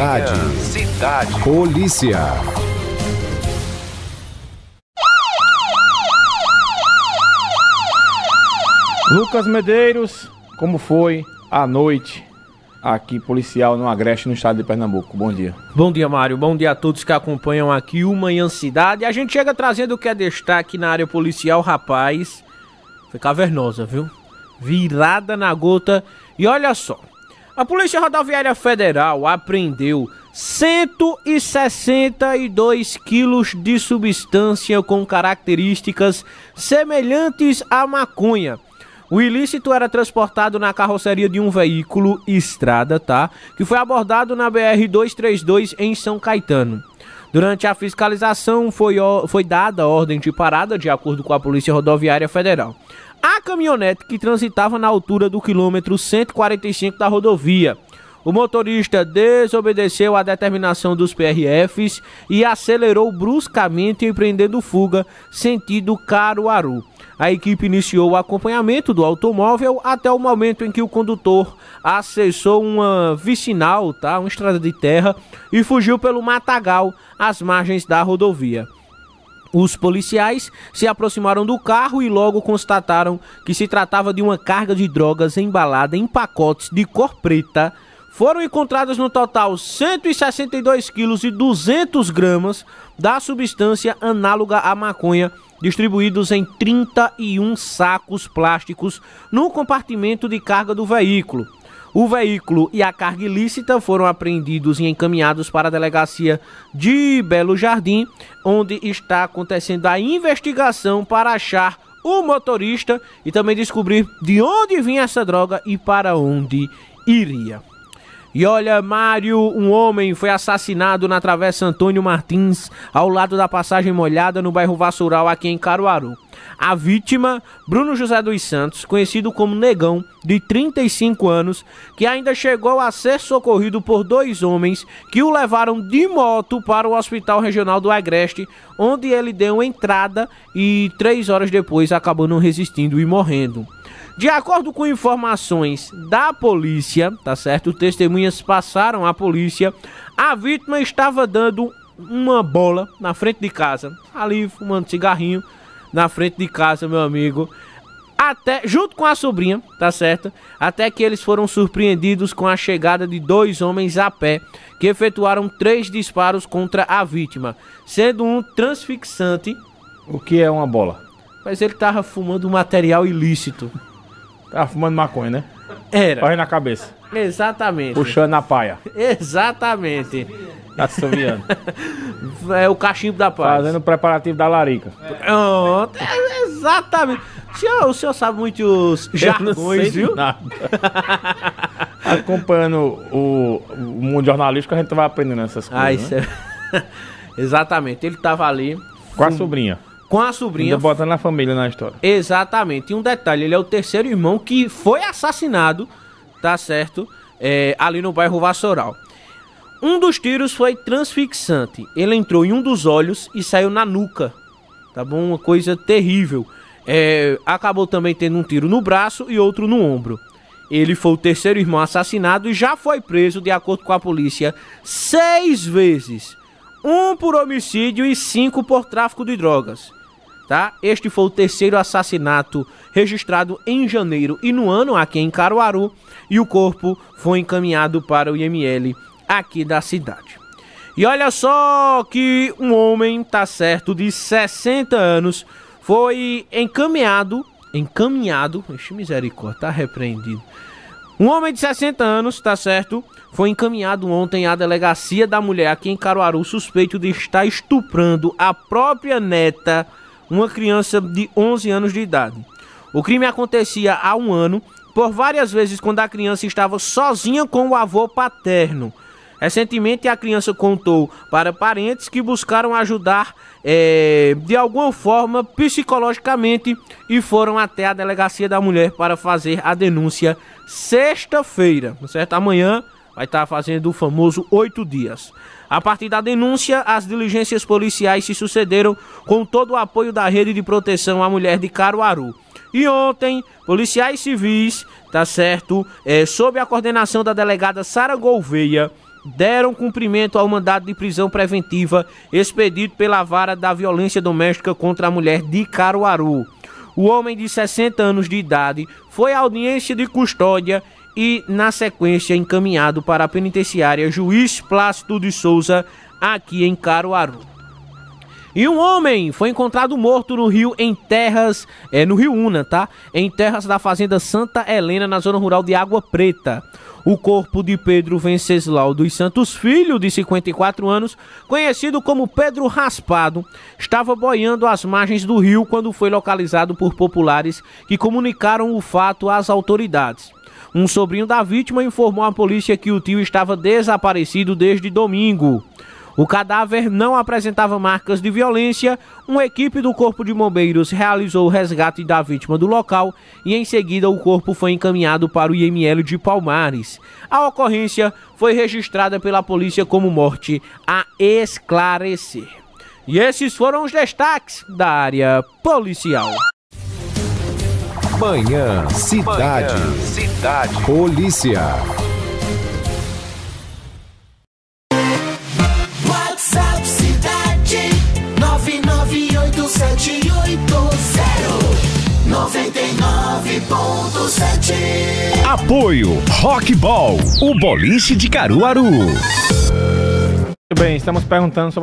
Cidade. Cidade. Polícia. Lucas Medeiros, como foi a noite aqui policial no Agreste, no estado de Pernambuco. Bom dia. Bom dia, Mário. Bom dia a todos que acompanham aqui o Manhã Cidade. A gente chega trazendo o que é destaque na área policial, rapaz. Foi cavernosa, viu? Virada na gota. E olha só, a Polícia Rodoviária Federal apreendeu 162 quilos de substância com características semelhantes à maconha. O ilícito era transportado na carroceria de um veículo estrada, tá? Que foi abordado na BR-232 em São Caetano. Durante a fiscalização, foi, foi dada ordem de parada, de acordo com a Polícia Rodoviária Federal a caminhonete que transitava na altura do quilômetro 145 da rodovia. O motorista desobedeceu à determinação dos PRFs e acelerou bruscamente, empreendendo fuga sentido Caruaru. A equipe iniciou o acompanhamento do automóvel até o momento em que o condutor acessou uma vicinal, tá? uma estrada de terra, e fugiu pelo matagal às margens da rodovia. Os policiais se aproximaram do carro e logo constataram que se tratava de uma carga de drogas embalada em pacotes de cor preta. Foram encontrados no total 162 quilos e 200 gramas da substância análoga à maconha, distribuídos em 31 sacos plásticos no compartimento de carga do veículo. O veículo e a carga ilícita foram apreendidos e encaminhados para a delegacia de Belo Jardim, onde está acontecendo a investigação para achar o motorista e também descobrir de onde vinha essa droga e para onde iria. E olha, Mário, um homem foi assassinado na Travessa Antônio Martins, ao lado da passagem molhada no bairro Vassoural, aqui em Caruaru. A vítima, Bruno José dos Santos, conhecido como Negão, de 35 anos, que ainda chegou a ser socorrido por dois homens que o levaram de moto para o Hospital Regional do Agreste, onde ele deu entrada e três horas depois acabou não resistindo e morrendo. De acordo com informações da polícia, tá certo? Testemunhas passaram à polícia. A vítima estava dando uma bola na frente de casa, ali fumando cigarrinho na frente de casa, meu amigo. Até junto com a sobrinha, tá certo? Até que eles foram surpreendidos com a chegada de dois homens a pé que efetuaram três disparos contra a vítima, sendo um transfixante. O que é uma bola? Mas ele tava fumando um material ilícito. Tava fumando maconha, né? Era. Corre na cabeça. Exatamente. Puxando a paia. Exatamente. Tá assoviando. é o cachimbo da paz. Fazendo o preparativo da larica. é, exatamente. O senhor, o senhor sabe muitos jargões, viu? Nada. Acompanhando o, o mundo jornalístico, a gente vai aprendendo essas coisas. Ah, isso né? é... exatamente. Ele tava ali. Com a sobrinha com a sobrinha. Ainda bota na família na história. Exatamente. E um detalhe, ele é o terceiro irmão que foi assassinado, tá certo? É, ali no bairro Vassoural. Um dos tiros foi transfixante. Ele entrou em um dos olhos e saiu na nuca. Tá bom? Uma coisa terrível. É, acabou também tendo um tiro no braço e outro no ombro. Ele foi o terceiro irmão assassinado e já foi preso, de acordo com a polícia, seis vezes: um por homicídio e cinco por tráfico de drogas tá? Este foi o terceiro assassinato registrado em janeiro e no ano aqui em Caruaru e o corpo foi encaminhado para o IML aqui da cidade. E olha só que um homem, tá certo, de 60 anos foi encaminhado, encaminhado, este misericórdia, tá repreendido. Um homem de 60 anos, tá certo, foi encaminhado ontem à delegacia da mulher aqui em Caruaru suspeito de estar estuprando a própria neta uma criança de 11 anos de idade. O crime acontecia há um ano, por várias vezes quando a criança estava sozinha com o avô paterno. Recentemente, a criança contou para parentes que buscaram ajudar é, de alguma forma psicologicamente e foram até a delegacia da mulher para fazer a denúncia sexta-feira, certo? Amanhã vai estar tá fazendo o famoso oito dias. A partir da denúncia, as diligências policiais se sucederam com todo o apoio da Rede de Proteção à Mulher de Caruaru. E ontem, policiais civis, tá certo, é, sob a coordenação da delegada Sara Gouveia, deram cumprimento ao mandado de prisão preventiva expedido pela Vara da Violência Doméstica contra a Mulher de Caruaru. O homem de 60 anos de idade foi à audiência de custódia e, na sequência, encaminhado para a penitenciária Juiz Plácido de Souza, aqui em Caruaru. E um homem foi encontrado morto no rio em terras, é, no rio Una, tá? Em terras da fazenda Santa Helena, na zona rural de Água Preta. O corpo de Pedro Venceslau dos Santos Filho, de 54 anos, conhecido como Pedro Raspado, estava boiando às margens do rio quando foi localizado por populares que comunicaram o fato às autoridades. Um sobrinho da vítima informou à polícia que o tio estava desaparecido desde domingo. O cadáver não apresentava marcas de violência. Uma equipe do Corpo de Bombeiros realizou o resgate da vítima do local e, em seguida, o corpo foi encaminhado para o IML de Palmares. A ocorrência foi registrada pela polícia como morte a esclarecer. E esses foram os destaques da área policial. Manhã Cidade. Manhã, cidade. Polícia. WhatsApp Cidade 99.7 Apoio Rock Ball, o boliche de Caruaru. Muito bem, estamos perguntando sobre